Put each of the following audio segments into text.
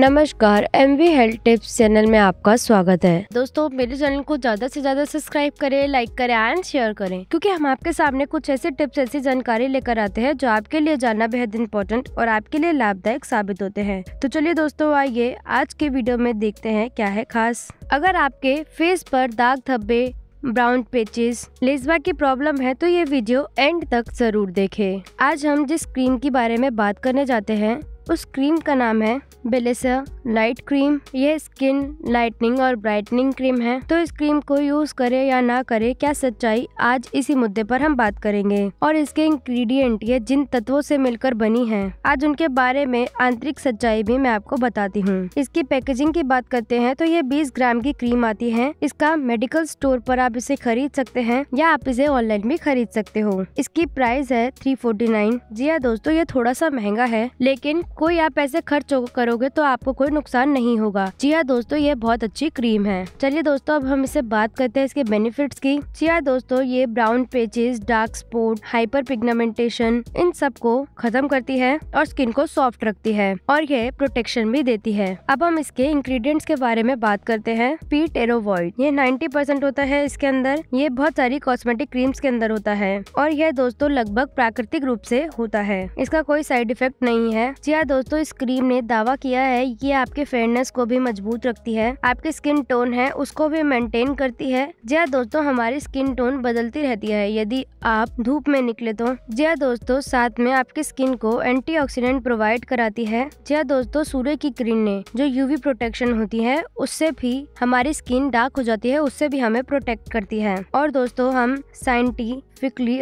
नमस्कार M V health tips channel में आपका स्वागत है दोस्तों मेरे चैनल को ज्यादा से ज्यादा सब्सक्राइब करें लाइक करें एंड शेयर करें क्योंकि हम आपके सामने कुछ ऐसे टिप्स ऐसी जानकारी लेकर आते हैं जो आपके लिए जानना बेहद इंपॉर्टेंट और आपके लिए लाभदायक साबित होते हैं तो चलिए दोस्तों आइए आज के वीडियो में देखते हैं क्या है खास अगर आपके फेस पर दाग धब्बे ब्राउन पेचेस लेजबा की प्रॉब्लम है तो ये वीडियो एंड तक जरूर देखें। आज हम जिस क्रीम के बारे में बात करने जाते हैं उस क्रीम का नाम है बेलेसा लाइट क्रीम यह स्किन लाइटनिंग और ब्राइटनिंग क्रीम है तो इस क्रीम को यूज करे या ना करे क्या सच्चाई आज इसी मुद्दे पर हम बात करेंगे और इसके इंग्रेडिएंट ये जिन तत्वों से मिलकर बनी है आज उनके बारे में आंतरिक सच्चाई भी मैं आपको बताती हूँ इसकी पैकेजिंग की बात करते हैं तो ये बीस ग्राम की क्रीम आती है इसका मेडिकल स्टोर पर आप इसे खरीद सकते हैं या आप इसे ऑनलाइन भी खरीद सकते हो इसकी प्राइस है थ्री फोर्टी नाइन जी हाँ दोस्तों ये थोड़ा सा महंगा है लेकिन कोई आप पैसे खर्च करोगे तो आपको कोई नुकसान नहीं होगा चिया हाँ दोस्तों ये बहुत अच्छी क्रीम है चलिए दोस्तों अब हम इसे बात करते हैं इसके बेनिफिट की चिया हाँ दोस्तों ये brown patches dark spot hyperpigmentation इन सब को खत्म करती है और स्किन को सॉफ्ट रखती है और ये प्रोटेक्शन भी देती है अब हम इसके इंग्रेडिएंट्स के बारे में बात करते हैं पीट टेरोवॉइड ये 90 परसेंट होता है इसके अंदर ये बहुत सारी कॉस्मेटिक क्रीम्स के अंदर होता है और यह दोस्तों लगभग प्राकृतिक रूप से होता है इसका कोई साइड इफेक्ट नहीं है जी हाँ दोस्तों इस क्रीम ने दावा किया है ये आपके फेयरनेस को भी मजबूत रखती है आपके स्किन टोन है उसको भी मेंटेन करती है जय दोस्तों हमारी स्किन टोन बदलती रहती है यदि आप धूप में निकले तो जय दोस्तों साथ में आपके स्किन को एंटीऑक्सीडेंट प्रोवाइड कराती है जय दोस्तों सूर्य की क्रीम ने जो यूवी प्रोटेक्शन होती है उससे भी हमारी स्किन डार्क हो जाती है उससे भी हमें प्रोटेक्ट करती है और दोस्तों हम साइंटी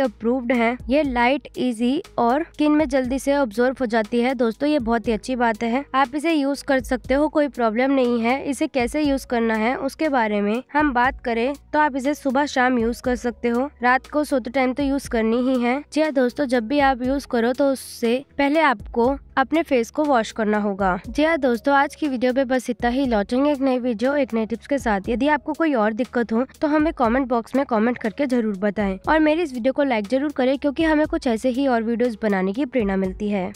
अप्रूव्ड है ये लाइट इजी और स्किन में जल्दी से ऑब्जॉर्व हो जाती है दोस्तों ये ये बहुत ही अच्छी बात है आप इसे यूज कर सकते हो कोई प्रॉब्लम नहीं है इसे कैसे यूज करना है उसके बारे में हम बात करें तो आप इसे सुबह शाम यूज कर सकते हो रात को सोते टाइम तो यूज करनी ही है जी हाँ दोस्तों जब भी आप यूज करो तो उससे पहले आपको अपने फेस को वॉश करना होगा जी हाँ दोस्तों आज की वीडियो पे बस इतना ही लौटेंगे एक नई वीडियो एक नए टिप्स के साथ यदि आपको कोई और दिक्कत हो तो हमें कमेंट बॉक्स में कमेंट करके जरूर बताएं और मेरी इस वीडियो को लाइक जरूर करें क्योंकि हमें कुछ ऐसे ही और वीडियोस बनाने की प्रेरणा मिलती है